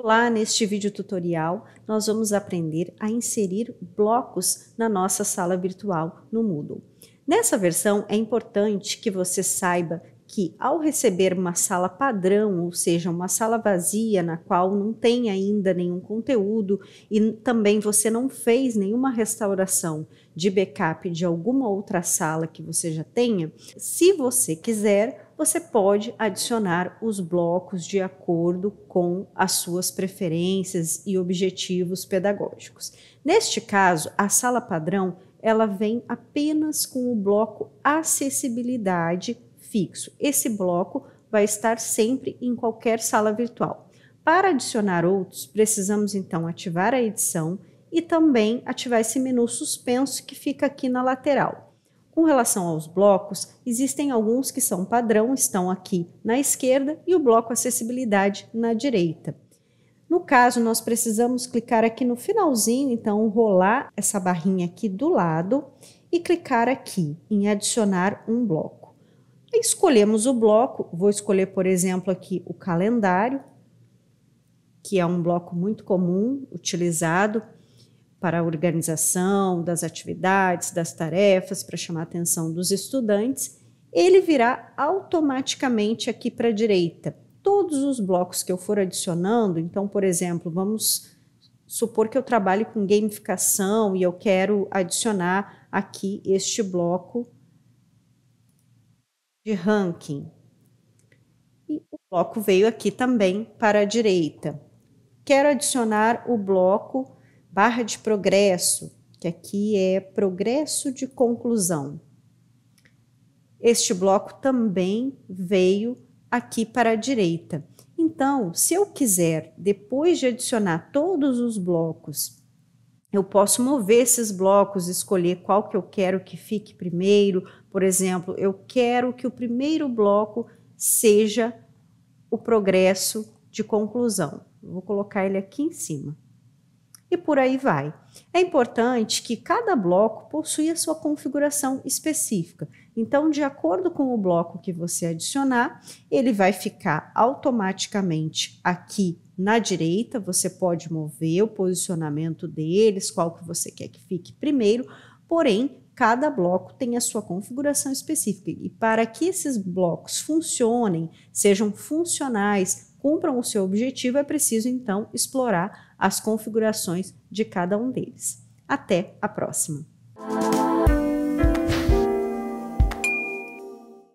Lá neste vídeo tutorial, nós vamos aprender a inserir blocos na nossa sala virtual no Moodle. Nessa versão, é importante que você saiba que ao receber uma sala padrão, ou seja, uma sala vazia na qual não tem ainda nenhum conteúdo e também você não fez nenhuma restauração de backup de alguma outra sala que você já tenha, se você quiser, você pode adicionar os blocos de acordo com as suas preferências e objetivos pedagógicos. Neste caso, a sala padrão ela vem apenas com o bloco acessibilidade fixo. Esse bloco vai estar sempre em qualquer sala virtual. Para adicionar outros, precisamos então ativar a edição e também ativar esse menu suspenso que fica aqui na lateral. Com relação aos blocos, existem alguns que são padrão, estão aqui na esquerda, e o bloco acessibilidade na direita. No caso, nós precisamos clicar aqui no finalzinho, então rolar essa barrinha aqui do lado e clicar aqui em adicionar um bloco. escolhemos o bloco, vou escolher, por exemplo, aqui o calendário, que é um bloco muito comum, utilizado para a organização das atividades, das tarefas, para chamar a atenção dos estudantes, ele virá automaticamente aqui para a direita. Todos os blocos que eu for adicionando, então, por exemplo, vamos supor que eu trabalhe com gamificação e eu quero adicionar aqui este bloco de ranking. E o bloco veio aqui também para a direita. Quero adicionar o bloco barra de progresso, que aqui é progresso de conclusão. Este bloco também veio aqui para a direita. Então, se eu quiser, depois de adicionar todos os blocos, eu posso mover esses blocos, escolher qual que eu quero que fique primeiro. Por exemplo, eu quero que o primeiro bloco seja o progresso de conclusão. vou colocar ele aqui em cima e por aí vai. É importante que cada bloco possua sua configuração específica. Então, de acordo com o bloco que você adicionar, ele vai ficar automaticamente aqui na direita. Você pode mover o posicionamento deles, qual que você quer que fique primeiro, porém, cada bloco tem a sua configuração específica. E para que esses blocos funcionem, sejam funcionais, cumpram o seu objetivo, é preciso então explorar as configurações de cada um deles. Até a próxima!